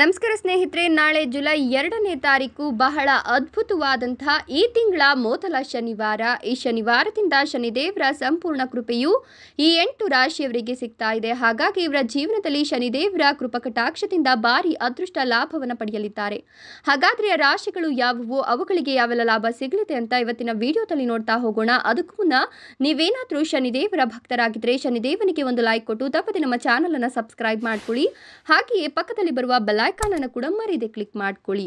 ನಮಸ್ಕಾರ ಸ್ನೇಹಿತರೆ ನಾಳೆ ಜುಲೈ ಎರಡನೇ ತಾರೀಕು ಬಹಳ ಅದ್ಭುತವಾದಂತಹ ಈ ತಿಂಗಳ ಮೊದಲ ಶನಿವಾರ ಈ ಶನಿವಾರದಿಂದ ಶನಿದೇವರ ಸಂಪೂರ್ಣ ಕೃಪೆಯು ಈ ಎಂಟು ರಾಶಿಯವರಿಗೆ ಸಿಗ್ತಾ ಇದೆ ಹಾಗಾಗಿ ಇವರ ಜೀವನದಲ್ಲಿ ಶನಿದೇವರ ಕೃಪಕಟಾಕ್ಷದಿಂದ ಭಾರಿ ಅದೃಷ್ಟ ಲಾಭವನ್ನು ಪಡೆಯಲಿದ್ದಾರೆ ಹಾಗಾದರೆ ರಾಶಿಗಳು ಯಾವುವು ಅವುಗಳಿಗೆ ಯಾವೆಲ್ಲ ಲಾಭ ಸಿಗಲಿದೆ ಅಂತ ಇವತ್ತಿನ ವಿಡಿಯೋದಲ್ಲಿ ನೋಡ್ತಾ ಹೋಗೋಣ ಅದಕ್ಕೂ ಮುನ್ನ ನೀವೇನಾದರೂ ಶನಿದೇವರ ಭಕ್ತರಾಗಿದ್ದರೆ ಶನಿದೇವನಿಗೆ ಒಂದು ಲೈಕ್ ಕೊಟ್ಟು ತಪ್ಪದೆ ನಮ್ಮ ಚಾನಲನ್ನು ಸಬ್ಸ್ಕ್ರೈಬ್ ಮಾಡ್ಕೊಳ್ಳಿ ಹಾಗೆಯೇ ಪಕ್ಕದಲ್ಲಿ ಬರುವ ಬೆಲ್ಲ ಐಕಾನನ್ನು ಕೂಡ ಮರೀದೆ ಕ್ಲಿಕ್ ಮಾಡ್ಕೊಳ್ಳಿ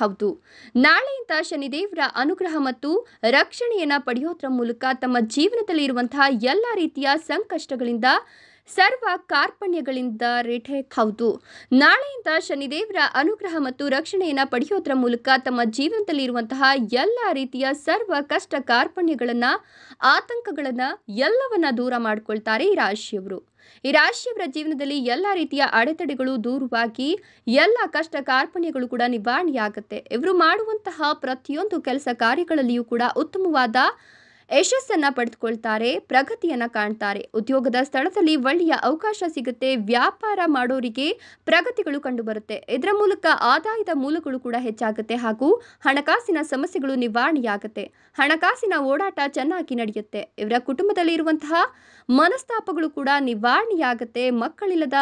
ಹೌದು ನಾಳೆಯಿಂದ ಶನಿದೇವರ ಅನುಗ್ರಹ ಮತ್ತು ರಕ್ಷಣೆಯನ್ನ ಪಡೆಯೋದ್ರ ಮೂಲಕ ತಮ್ಮ ಜೀವನದಲ್ಲಿ ಇರುವಂತಹ ಎಲ್ಲ ರೀತಿಯ ಸಂಕಷ್ಟಗಳಿಂದ ಸರ್ವ ಕಾರ್ಪಣ್ಯಗಳಿಂದ ರೇಟೆ ಹೌದು ನಾಳೆಯಿಂದ ಶನಿದೇವರ ಅನುಗ್ರಹ ಮತ್ತು ರಕ್ಷಣೆಯನ್ನ ಪಡೆಯೋದ್ರ ಮೂಲಕ ತಮ್ಮ ಜೀವನದಲ್ಲಿ ಇರುವಂತಹ ಎಲ್ಲ ರೀತಿಯ ಸರ್ವ ಕಷ್ಟ ಕಾರ್ಪಣ್ಯಗಳನ್ನು ಆತಂಕಗಳನ್ನು ಎಲ್ಲವನ್ನ ದೂರ ಮಾಡಿಕೊಳ್ತಾರೆ ಈ ರಾಶಿಯವರು ಈ ರಾಶಿಯವರ ಜೀವನದಲ್ಲಿ ಎಲ್ಲ ರೀತಿಯ ಅಡೆತಡೆಗಳು ದೂರವಾಗಿ ಎಲ್ಲ ಕಷ್ಟ ಕಾರ್ಪಣ್ಯಗಳು ಕೂಡ ನಿವಾರಣೆಯಾಗುತ್ತೆ ಇವರು ಮಾಡುವಂತಹ ಪ್ರತಿಯೊಂದು ಕೆಲಸ ಕಾರ್ಯಗಳಲ್ಲಿಯೂ ಕೂಡ ಉತ್ತಮವಾದ ಯಶಸ್ಸನ್ನು ಪಡೆದುಕೊಳ್ತಾರೆ ಪ್ರಗತಿಯನ್ನು ಕಾಣ್ತಾರೆ ಉದ್ಯೋಗದ ಸ್ಥಳದಲ್ಲಿ ಒಳ್ಳೆಯ ಅವಕಾಶ ಸಿಗುತ್ತೆ ವ್ಯಾಪಾರ ಮಾಡೋರಿಗೆ ಪ್ರಗತಿಗಳು ಕಂಡುಬರುತ್ತೆ ಇದರ ಮೂಲಕ ಆದಾಯದ ಮೂಲಗಳು ಕೂಡ ಹೆಚ್ಚಾಗುತ್ತೆ ಹಾಗೂ ಹಣಕಾಸಿನ ಸಮಸ್ಯೆಗಳು ನಿವಾರಣೆಯಾಗುತ್ತೆ ಹಣಕಾಸಿನ ಓಡಾಟ ಚೆನ್ನಾಗಿ ನಡೆಯುತ್ತೆ ಇವರ ಕುಟುಂಬದಲ್ಲಿ ಇರುವಂತಹ ಮನಸ್ತಾಪಗಳು ಕೂಡ ನಿವಾರಣೆಯಾಗುತ್ತೆ ಮಕ್ಕಳಿಲ್ಲದ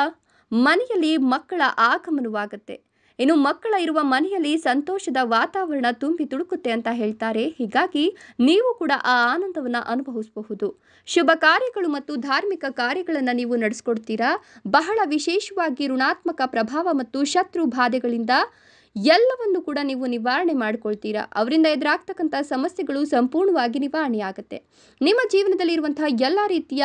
ಮನೆಯಲ್ಲಿ ಮಕ್ಕಳ ಆಗಮನವಾಗುತ್ತೆ ಇನ್ನು ಮಕ್ಕಳ ಇರುವ ಮನೆಯಲ್ಲಿ ಸಂತೋಷದ ವಾತಾವರಣ ತುಂಬಿ ತುಳುಕುತ್ತೆ ಅಂತ ಹೇಳ್ತಾರೆ ಹೀಗಾಗಿ ನೀವು ಕೂಡ ಆ ಆನಂದವನ್ನು ಅನುಭವಿಸಬಹುದು ಶುಭ ಕಾರ್ಯಗಳು ಮತ್ತು ಧಾರ್ಮಿಕ ಕಾರ್ಯಗಳನ್ನು ನೀವು ನಡೆಸ್ಕೊಡ್ತೀರಾ ಬಹಳ ವಿಶೇಷವಾಗಿ ಋಣಾತ್ಮಕ ಪ್ರಭಾವ ಮತ್ತು ಶತ್ರು ಬಾಧೆಗಳಿಂದ ಎಲ್ಲವನ್ನು ಕೂಡ ನೀವು ನಿವಾರಣೆ ಮಾಡ್ಕೊಳ್ತೀರಾ ಅವರಿಂದ ಎದುರಾಗ್ತಕ್ಕಂಥ ಸಮಸ್ಯೆಗಳು ಸಂಪೂರ್ಣವಾಗಿ ನಿವಾರಣೆಯಾಗುತ್ತೆ ನಿಮ್ಮ ಜೀವನದಲ್ಲಿ ಇರುವಂತಹ ಎಲ್ಲ ರೀತಿಯ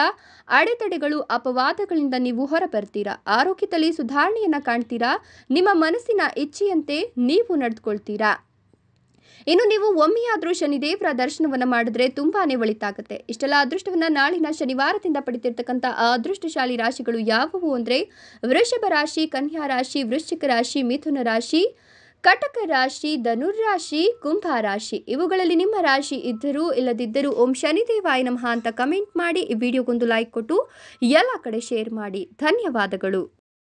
ಅಡೆತಡೆಗಳು ಅಪವಾದಗಳಿಂದ ನೀವು ಹೊರಬರ್ತೀರಾ ಆರೋಗ್ಯದಲ್ಲಿ ಸುಧಾರಣೆಯನ್ನು ಕಾಣ್ತೀರಾ ನಿಮ್ಮ ಮನಸ್ಸಿನ ಇಚ್ಛೆಯಂತೆ ನೀವು ನಡೆದುಕೊಳ್ತೀರಾ ಇನ್ನು ನೀವು ಒಮ್ಮೆಯಾದರೂ ಶನಿದೇವರ ದರ್ಶನವನ್ನು ಮಾಡಿದ್ರೆ ತುಂಬಾನೇ ಒಳಿತಾಗುತ್ತೆ ಇಷ್ಟೆಲ್ಲ ಅದೃಷ್ಟವನ್ನ ನಾಳಿನ ಶನಿವಾರದಿಂದ ಆ ಅದೃಷ್ಟಶಾಲಿ ರಾಶಿಗಳು ಯಾವುವು ಅಂದರೆ ವೃಷಭ ರಾಶಿ ಕನ್ಯಾ ರಾಶಿ ವೃಶ್ಚಿಕ ರಾಶಿ ಮಿಥುನ ರಾಶಿ ಕಟಕ ರಾಶಿ ರಾಶಿ ಕುಂಭ ರಾಶಿ ಇವುಗಳಲ್ಲಿ ನಿಮ್ಮ ರಾಶಿ ಇದ್ದರೂ ಇಲ್ಲದಿದ್ದರೂ ಓಂ ಶನಿದೇವಾಯ ನಮಃ ಅಂತ ಕಮೆಂಟ್ ಮಾಡಿ ಈ ವಿಡಿಯೋಗೊಂದು ಲೈಕ್ ಕೊಟ್ಟು ಎಲ್ಲ ಕಡೆ ಶೇರ್ ಮಾಡಿ ಧನ್ಯವಾದಗಳು